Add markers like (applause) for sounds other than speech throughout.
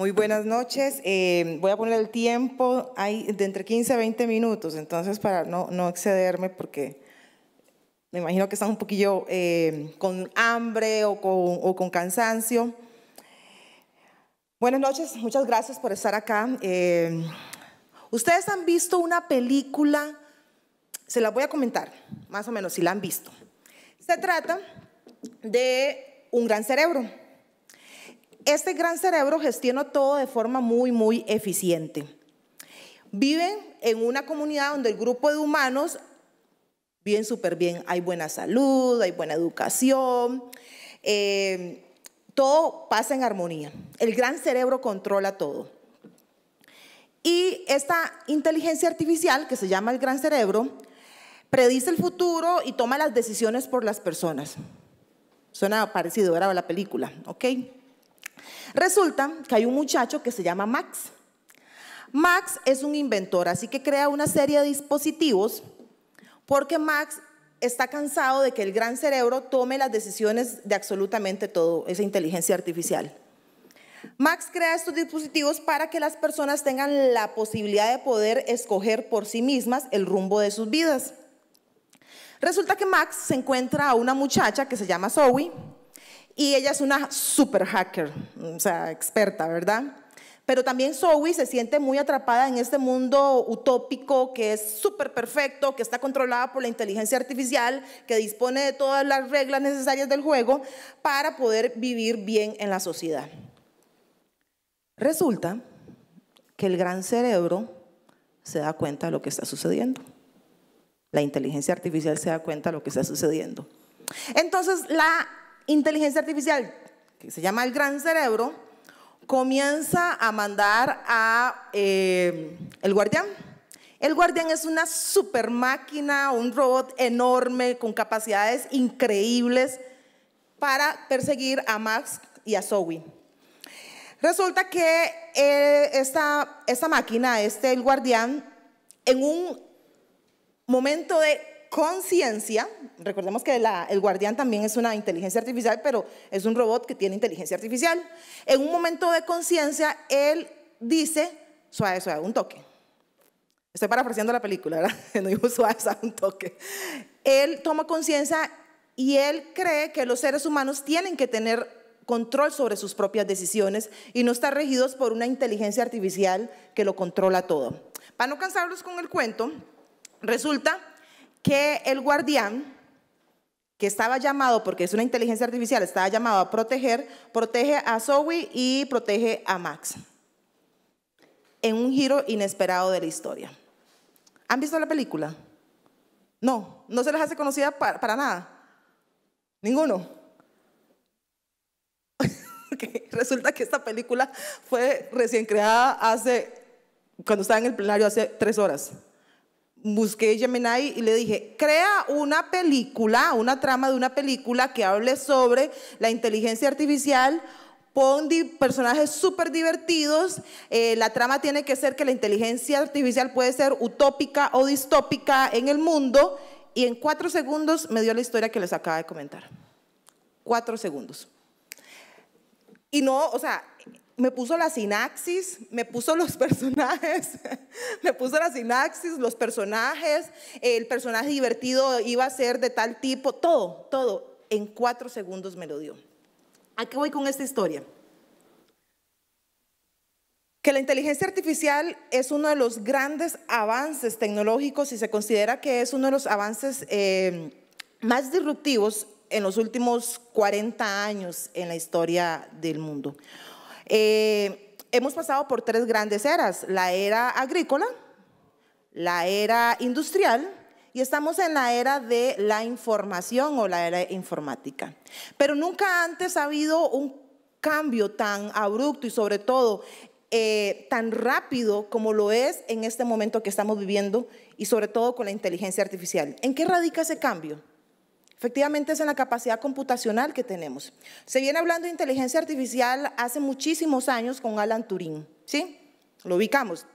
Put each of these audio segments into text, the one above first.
Muy buenas noches. Eh, voy a poner el tiempo hay de entre 15 a 20 minutos, entonces para no, excederme porque me imagino que están un poquillo eh, con hambre o con, cansancio. Buenas noches, muchas gracias por estar acá. Eh, Ustedes han visto una película, se la voy a comentar, más o menos, si la han visto. Se trata de un gran cerebro este gran cerebro gestiona todo de forma muy, muy eficiente. Viven en una comunidad donde el grupo de humanos bien súper bien. Hay buena salud, hay buena educación, eh, todo pasa en armonía. El gran cerebro controla todo. Y esta inteligencia artificial, que se llama el gran cerebro, predice el futuro y toma las decisiones por las personas. Suena parecido, era la película, ¿ok? Resulta que hay un muchacho que se llama Max. Max es un inventor, así que crea una serie de dispositivos porque Max está cansado de que el gran cerebro tome las decisiones de absolutamente todo, esa inteligencia artificial. Max crea estos dispositivos para que las personas tengan la posibilidad de poder escoger por sí mismas el rumbo de sus vidas. Resulta que Max se encuentra a una muchacha que se llama Zoe, y ella es una super hacker, o sea, experta, ¿verdad? Pero también Zoe se siente muy atrapada en este mundo utópico que es súper perfecto, que está controlada por la inteligencia artificial, que dispone de todas las reglas necesarias del juego para poder vivir bien en la sociedad. Resulta que el gran cerebro se da cuenta de lo que está sucediendo. La inteligencia artificial se da cuenta de lo que está sucediendo. Entonces, la inteligencia artificial, que se llama el gran cerebro, comienza a mandar a eh, el guardián. El guardián es una super máquina, un robot enorme con capacidades increíbles para perseguir a Max y a Zoe. Resulta que eh, esta, esta máquina, este el guardián, en un momento de conciencia, recordemos que el guardián también es una inteligencia artificial, pero es un robot que tiene inteligencia artificial. En un momento de conciencia, él dice, suave, suave, un toque. Estoy parafraseando la película, ¿verdad? (laughs) No suave, suave, un toque. Él toma conciencia y él cree que los seres humanos tienen que tener control sobre sus propias decisiones y no estar regidos por una inteligencia artificial que lo controla todo. Para no cansarlos con el cuento, resulta que el guardián, que estaba llamado, porque es una inteligencia artificial, estaba llamado a proteger, protege a Zoe y protege a Max. En un giro inesperado de la historia. ¿Han visto la película? No, no se les hace conocida para, nada. Ninguno. (laughs) Resulta que esta película fue recién creada hace, cuando estaba en el plenario, hace tres horas busqué Gemini y le dije, crea una película, una trama de una película que hable sobre la inteligencia artificial. Pon personajes súper divertidos. Eh, la trama tiene que ser que la inteligencia artificial puede ser utópica o distópica en el mundo. Y en cuatro segundos me dio la historia que les acaba de comentar. Cuatro segundos. Y no, o sea, me puso la sinaxis, me puso los (laughs) personajes, me puso la sinaxis, los personajes, el personaje divertido iba a ser de tal tipo, todo, todo. En cuatro segundos me lo dio. ¿A qué voy con esta historia? Que la inteligencia artificial es uno de los grandes avances tecnológicos y se considera que es uno de los avances eh, más disruptivos en los últimos 40 años en la historia del mundo. Eh, hemos pasado por tres grandes eras, la era agrícola, la era industrial y estamos en la era de la información o la era informática. Pero nunca antes ha habido un cambio tan abrupto y sobre todo eh, tan rápido como lo es en este momento que estamos viviendo y sobre todo con la inteligencia artificial. ¿En qué radica ese cambio? Efectivamente es en la capacidad computacional que tenemos. Se viene hablando de inteligencia artificial hace muchísimos años con Alan Turing, ¿sí? Lo ubicamos.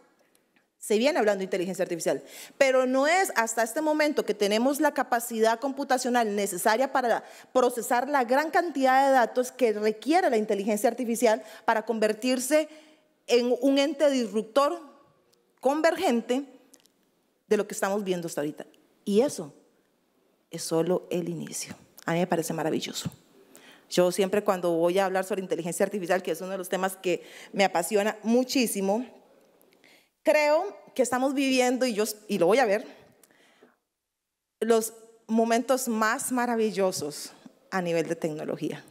Se viene hablando de inteligencia artificial, pero no es hasta este momento que tenemos la capacidad computacional necesaria para procesar la gran cantidad de datos que requiere la inteligencia artificial para convertirse en un ente disruptor convergente de lo que estamos viendo hasta ahorita. Y eso es solo el inicio. A mí me parece maravilloso. Yo siempre cuando voy a hablar sobre inteligencia artificial, que es uno de los temas que me apasiona muchísimo, creo que estamos viviendo, y, yo, y lo voy a ver, los momentos más maravillosos a nivel de tecnología.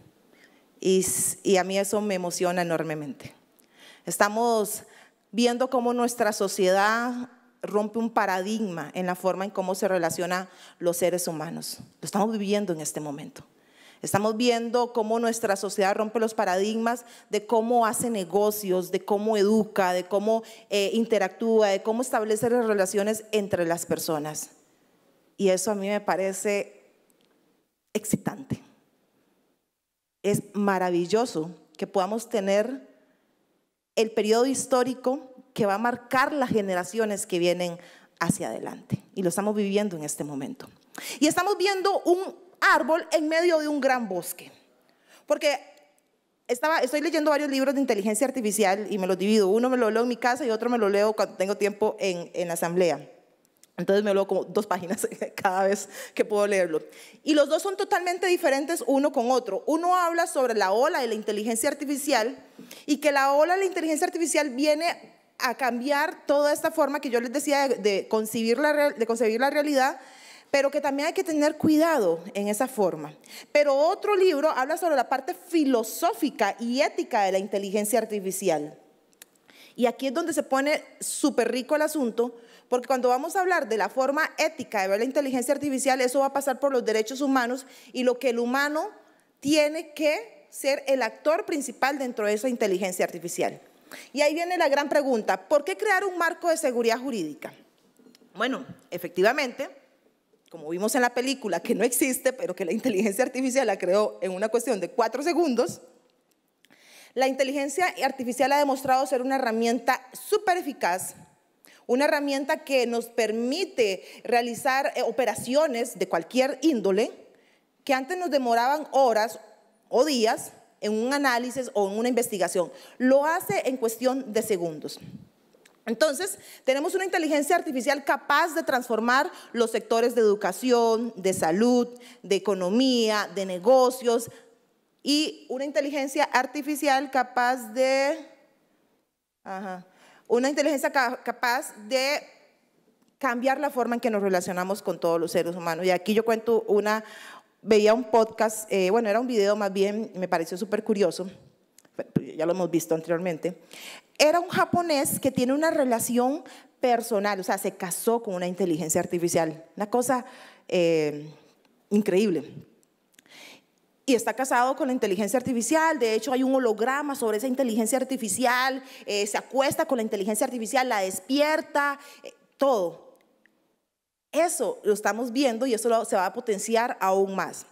Y, y a mí eso me emociona enormemente. Estamos viendo cómo nuestra sociedad rompe un paradigma en la forma en cómo se relaciona los seres humanos. Lo estamos viviendo en este momento. Estamos viendo cómo nuestra sociedad rompe los paradigmas de cómo hace negocios, de cómo educa, de cómo eh, interactúa, de cómo establece las relaciones entre las personas. Y eso a mí me parece excitante. Es maravilloso que podamos tener el periodo histórico que va a marcar las generaciones que vienen hacia adelante. Y lo estamos viviendo en este momento. Y estamos viendo un árbol en medio de un gran bosque. Porque estaba, estoy leyendo varios libros de inteligencia artificial y me los divido. Uno me lo leo en mi casa y otro me lo leo cuando tengo tiempo en, en asamblea. Entonces me leo como dos páginas (laughs) cada vez que puedo leerlo. Y los dos son totalmente diferentes uno con otro. Uno habla sobre la ola de la inteligencia artificial y que la ola de la inteligencia artificial viene a cambiar toda esta forma que yo les decía de, concebir, la de concebir la realidad, pero que también hay que tener cuidado en esa forma. Pero otro libro habla sobre la parte filosófica y ética de la inteligencia artificial. Y aquí es donde se pone súper rico el asunto, porque cuando vamos a hablar de la forma ética de ver la inteligencia artificial, eso va a pasar por los derechos humanos y lo que el humano tiene que ser el actor principal dentro de esa inteligencia artificial. Y ahí viene la gran pregunta, ¿por qué crear un marco de seguridad jurídica? Bueno, efectivamente, como vimos en la película, que no existe, pero que la inteligencia artificial la creó en una cuestión de cuatro segundos, la inteligencia artificial ha demostrado ser una herramienta súper eficaz, una herramienta que nos permite realizar eh, operaciones de cualquier índole que antes nos demoraban horas o días en un análisis o en una investigación. Lo hace en cuestión de segundos. Entonces, tenemos una inteligencia artificial capaz de transformar los sectores de educación, de salud, de economía, de negocios, y una inteligencia artificial capaz de, una inteligencia capaz de cambiar la forma en que nos relacionamos con todos los seres humanos. Y aquí yo cuento una, veía un podcast, eh, bueno, era un video más bien, me pareció súper curioso, ya lo hemos visto anteriormente, era un japonés que tiene una relación personal, o sea, se casó con una inteligencia artificial, una cosa eh, increíble. Y está casado con la inteligencia artificial, de hecho hay un holograma sobre esa inteligencia artificial, eh, se acuesta con la inteligencia artificial, la despierta, todo. Eso lo estamos viendo y eso se va a potenciar aún más.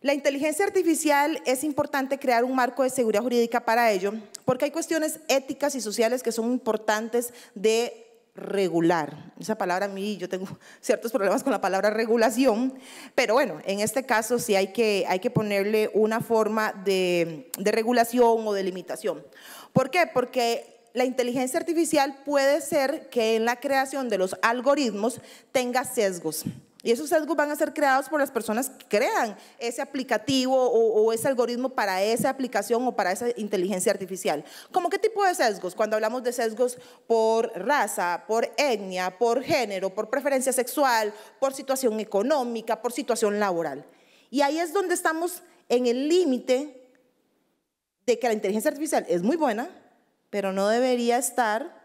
La inteligencia artificial es importante crear un marco de seguridad jurídica para ello, porque hay cuestiones éticas y sociales que son importantes de regular. Esa palabra a mí, yo tengo (laughs) ciertos problemas con la palabra regulación, pero bueno, en este caso sí hay que, hay que ponerle una forma de, de regulación o de limitación. ¿Por qué? Porque la inteligencia artificial puede ser que en la creación de los algoritmos tenga sesgos. Y esos sesgos van a ser creados por las personas que crean ese aplicativo o, ese algoritmo para esa aplicación o para esa inteligencia artificial. ¿Cómo qué tipo de sesgos? Cuando hablamos de sesgos por raza, por etnia, por género, por preferencia sexual, por situación económica, por situación laboral. Y ahí es donde estamos en el límite de que la inteligencia artificial es muy buena, pero no debería estar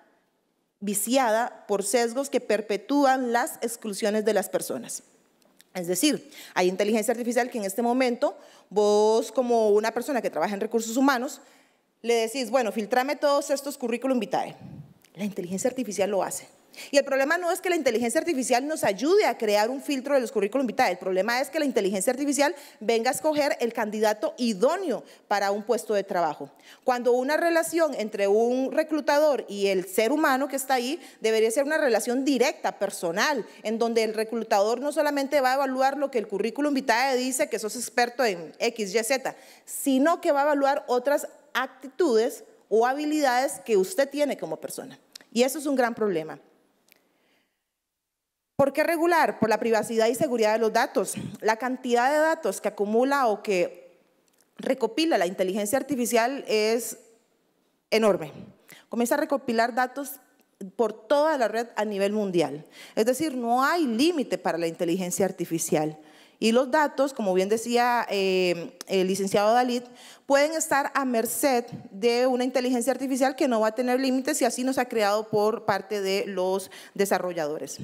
viciada por sesgos que perpetúan las exclusiones de las personas. Es decir, hay inteligencia artificial que en este momento vos como una persona que trabaja en recursos humanos le decís, bueno, filtrame todos estos currículum vitae. La inteligencia artificial lo hace. Y el problema no es que la inteligencia artificial nos ayude a crear un filtro de los currículum vitae, el problema es que la inteligencia artificial venga a escoger el candidato idóneo para un puesto de trabajo. Cuando una relación entre un reclutador y el ser humano que está ahí debería ser una relación directa, personal, en donde el reclutador no solamente va a evaluar lo que el currículum vitae dice que sos experto en X, Y, Z, sino que va a evaluar otras actitudes o habilidades que usted tiene como persona. Y eso es un gran problema. ¿Por qué regular? Por la privacidad y seguridad de los datos. La cantidad de datos que acumula o que recopila la inteligencia artificial es enorme. Comienza a recopilar datos por toda la red a nivel mundial. Es decir, no hay límite para la inteligencia artificial. Y los datos, como bien decía eh, el licenciado Dalit, pueden estar a merced de una inteligencia artificial que no va a tener límites y así nos ha creado por parte de los desarrolladores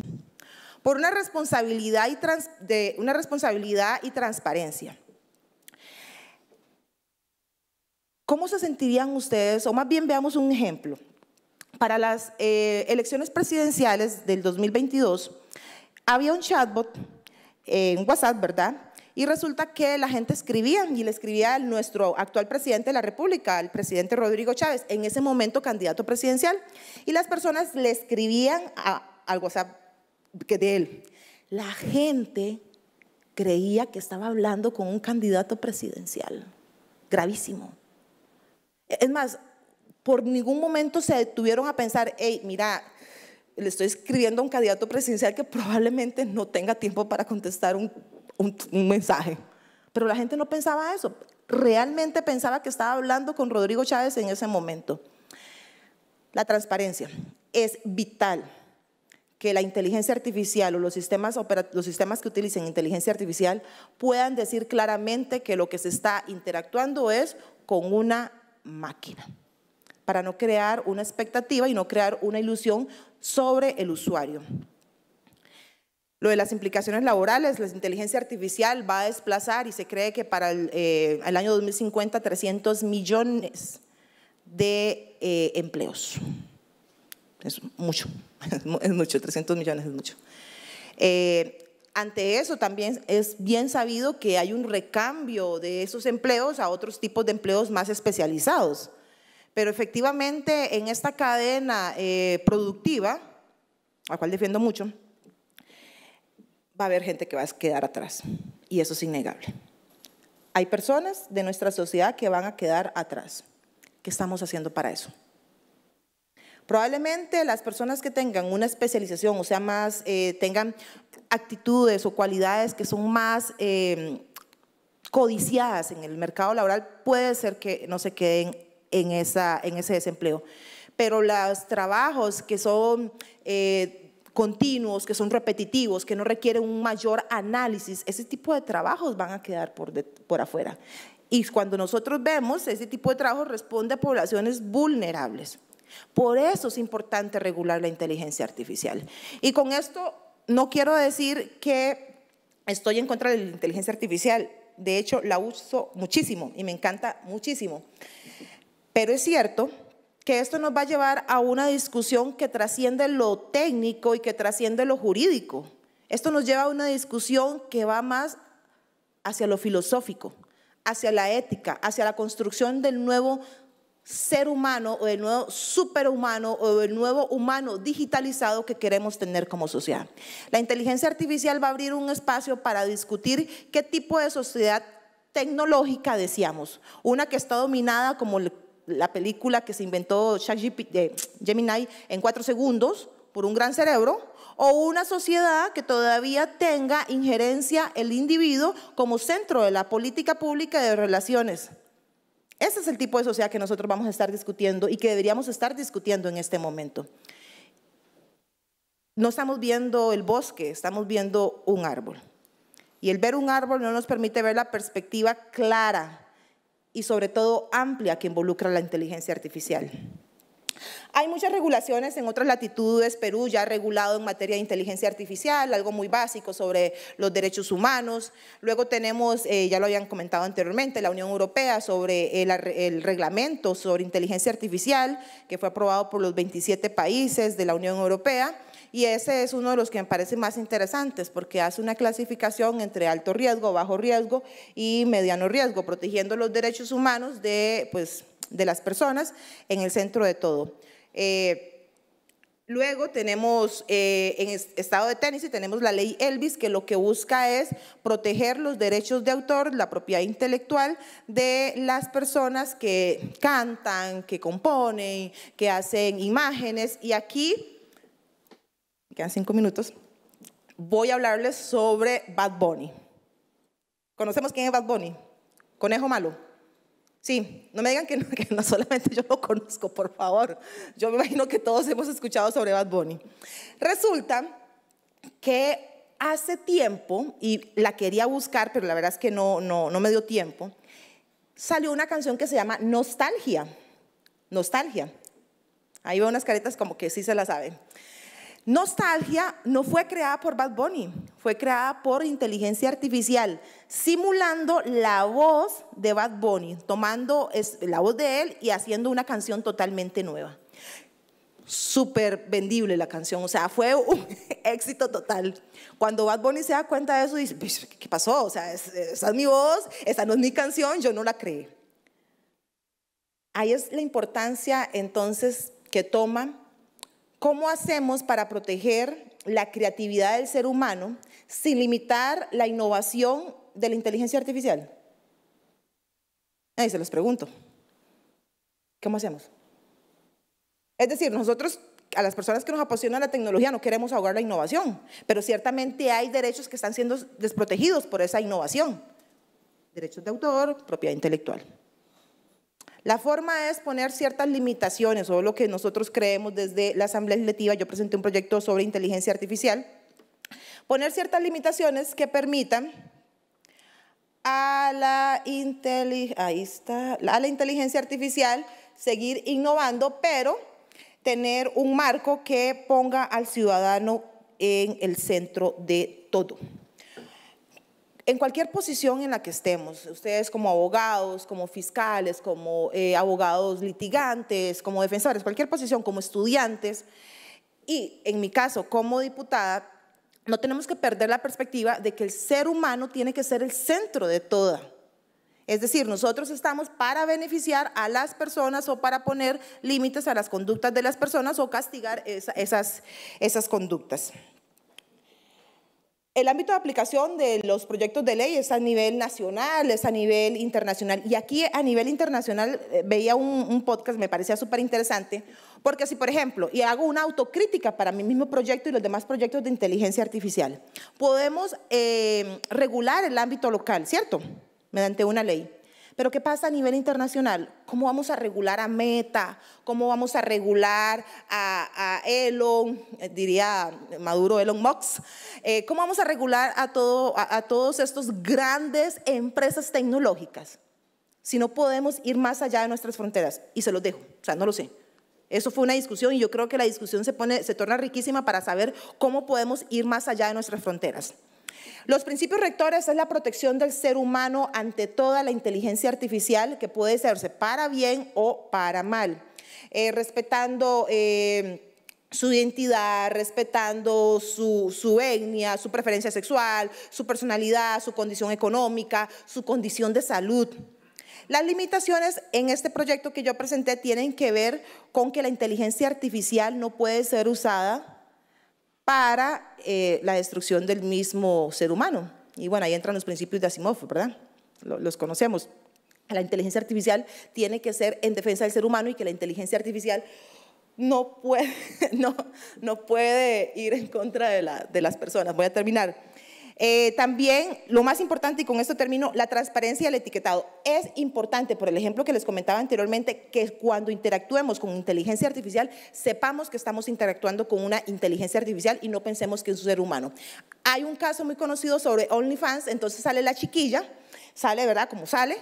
por una responsabilidad y, de, una responsabilidad y transparencia. ¿Cómo se sentirían ustedes? O más bien veamos un ejemplo. Para las eh, elecciones presidenciales del 2022, había un chatbot en eh, WhatsApp, ¿verdad? Y resulta que la gente escribía, y le escribía a nuestro actual presidente de la República, al presidente Rodrigo Chávez, en ese momento candidato presidencial. Y las personas le escribían a, al WhatsApp que de él. La gente creía que estaba hablando con un candidato presidencial. Gravísimo. Es más, por ningún momento se detuvieron a pensar, hey, mira, le estoy escribiendo a un candidato presidencial que probablemente no tenga tiempo para contestar un, un mensaje. Pero la gente no pensaba eso. Realmente pensaba que estaba hablando con Rodrigo Chávez en ese momento. La transparencia es vital que la inteligencia artificial o los sistemas, los sistemas que utilicen inteligencia artificial puedan decir claramente que lo que se está interactuando es con una máquina, para no crear una expectativa y no crear una ilusión sobre el usuario. Lo de las implicaciones laborales, la inteligencia artificial va a desplazar y se cree que para el, eh, año 2050 300 millones de eh, empleos. Es mucho. (laughs) es mucho, 300 millones es mucho. Eh, ante eso también es bien sabido que hay un recambio de esos empleos a otros tipos de empleos más especializados. Pero efectivamente en esta cadena eh, productiva, a la cual defiendo mucho, va a haber gente que va a quedar atrás. Y eso es innegable. Hay personas de nuestra sociedad que van a quedar atrás. ¿Qué estamos haciendo para eso? Probablemente las personas que tengan una especialización, o sea, más, eh, tengan actitudes o cualidades que son más eh, codiciadas en el mercado laboral, puede ser que no se queden en, ese desempleo. Pero los trabajos que son... Eh, continuos, que son repetitivos, que no requieren un mayor análisis, ese tipo de trabajos van a quedar por, por afuera. Y cuando nosotros vemos, ese tipo de trabajo responde a poblaciones vulnerables. Por eso es importante regular la inteligencia artificial. Y con esto no quiero decir que estoy en contra de la inteligencia artificial. De hecho, la uso muchísimo y me encanta muchísimo. Pero es cierto que esto nos va a llevar a una discusión que trasciende lo técnico y que trasciende lo jurídico. Esto nos lleva a una discusión que va más hacia lo filosófico, hacia la ética, hacia la construcción del nuevo ser humano o el nuevo superhumano o el nuevo humano digitalizado que queremos tener como sociedad. La inteligencia artificial va a abrir un espacio para discutir qué tipo de sociedad tecnológica decíamos, una que está dominada como la película que se inventó eh, Gemini en cuatro segundos por un gran cerebro, o una sociedad que todavía tenga injerencia el individuo como centro de la política pública de relaciones ese es el tipo de sociedad que nosotros vamos a estar discutiendo y que deberíamos estar discutiendo en este momento. No estamos viendo el bosque, estamos viendo un árbol. Y el ver un árbol no nos permite ver la perspectiva clara y sobre todo amplia que involucra la inteligencia artificial. Hay muchas regulaciones en otras latitudes, Perú ya ha regulado en materia de inteligencia artificial, algo muy básico sobre los derechos humanos. Luego tenemos, eh, ya lo habían comentado anteriormente, la Unión Europea sobre el, el reglamento sobre inteligencia artificial que fue aprobado por los 27 países de la Unión Europea y ese es uno de los que me parece más interesantes porque hace una clasificación entre alto riesgo, bajo riesgo y mediano riesgo, protegiendo los derechos humanos de, pues, de las personas en el centro de todo. Eh, luego tenemos eh, en estado de Tennessee tenemos la ley Elvis que lo que busca es proteger los derechos de autor, la propiedad intelectual de las personas que cantan, que componen, que hacen imágenes y aquí me quedan cinco minutos. Voy a hablarles sobre Bad Bunny. ¿Conocemos quién es Bad Bunny? Conejo malo. Sí, no me digan (laughs) que no, solamente yo lo conozco, por favor. Yo me imagino que todos hemos escuchado sobre Bad Bunny. Resulta que hace tiempo, y la quería buscar, pero la verdad es que no, no, me dio tiempo, salió una canción que se llama Nostalgia. Nostalgia. Ahí veo unas caretas como que sí se la saben. Nostalgia no fue creada por Bad Bunny, fue creada por inteligencia artificial, simulando la voz de Bad Bunny, tomando la voz de él y haciendo una canción totalmente nueva. Súper vendible la canción, o sea, fue un (laughs) éxito total. Cuando Bad Bunny se da cuenta de eso, dice, pues, ¿qué pasó? O sea, esa es mi voz, esa no es mi canción, yo no la creé. Ahí es la importancia entonces que toma ¿Cómo hacemos para proteger la creatividad del ser humano sin limitar la innovación de la inteligencia artificial? Ahí se los pregunto. ¿Cómo hacemos? Es decir, nosotros, a las personas que nos apasiona la tecnología, no queremos ahogar la innovación, pero ciertamente hay derechos que están siendo desprotegidos por esa innovación. Derechos de autor, propiedad intelectual. La forma es poner ciertas limitaciones o lo que nosotros creemos desde la Asamblea Legislativa. Yo presenté un proyecto sobre inteligencia artificial. Poner ciertas limitaciones que permitan a la, a la inteligencia artificial seguir innovando, pero tener un marco que ponga al ciudadano en el centro de todo en cualquier posición en la que estemos, ustedes como abogados, como fiscales, como eh, abogados litigantes, como defensores, cualquier posición, como estudiantes, y en mi caso como diputada, no tenemos que perder la perspectiva de que el ser humano tiene que ser el centro de toda. Es decir, nosotros estamos para beneficiar a las personas o para poner límites a las conductas de las personas o castigar esas, esas conductas. El ámbito de aplicación de los proyectos de ley es a nivel nacional, es a nivel internacional. Y aquí a nivel internacional eh, veía un, podcast, me parecía súper interesante, porque si, por ejemplo, y hago una autocrítica para mi mismo proyecto y los demás proyectos de inteligencia artificial, podemos eh, regular el ámbito local, ¿cierto? Mediante una ley. Pero ¿qué pasa a nivel internacional? ¿Cómo vamos a regular a Meta? ¿Cómo vamos a regular a, Elon? Eh, diría Maduro Elon Musk. Eh, ¿Cómo vamos a regular a, todo, a, todos estos grandes empresas tecnológicas? Si no podemos ir más allá de nuestras fronteras. Y se los dejo, o sea, no lo sé. Eso fue una discusión y yo creo que la discusión se, pone, se torna riquísima para saber cómo podemos ir más allá de nuestras fronteras. Los principios rectores es la protección del ser humano ante toda la inteligencia artificial que puede hacerse para bien o para mal, eh, respetando... Eh, su identidad, respetando su, etnia, su preferencia sexual, su personalidad, su condición económica, su condición de salud. Las limitaciones en este proyecto que yo presenté tienen que ver con que la inteligencia artificial no puede ser usada para eh, la destrucción del mismo ser humano. Y bueno, ahí entran los principios de Asimov, ¿verdad? Los conocemos. La inteligencia artificial tiene que ser en defensa del ser humano y que la inteligencia artificial no puede, (laughs) no, puede ir en contra de las personas. Voy a terminar. Eh, también, lo más importante, y con esto termino, la transparencia del etiquetado. Es importante, por el ejemplo que les comentaba anteriormente, que cuando interactuemos con inteligencia artificial, sepamos que estamos interactuando con una inteligencia artificial y no pensemos que es un ser humano. Hay un caso muy conocido sobre OnlyFans, entonces sale la chiquilla, sale, ¿verdad? Como sale,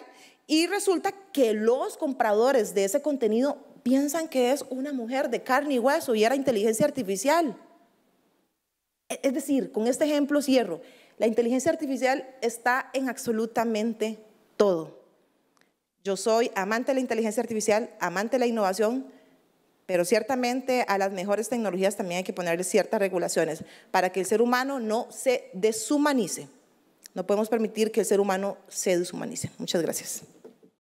y resulta que los compradores de ese contenido piensan que es una mujer de carne y hueso y era inteligencia artificial. E, es decir, con este ejemplo cierro. La inteligencia artificial está en absolutamente todo. Yo soy amante de la inteligencia artificial, amante de la innovación, pero ciertamente a las mejores tecnologías también hay que ponerle ciertas regulaciones para que el ser humano no se deshumanice. No podemos permitir que el ser humano se deshumanice. Muchas gracias.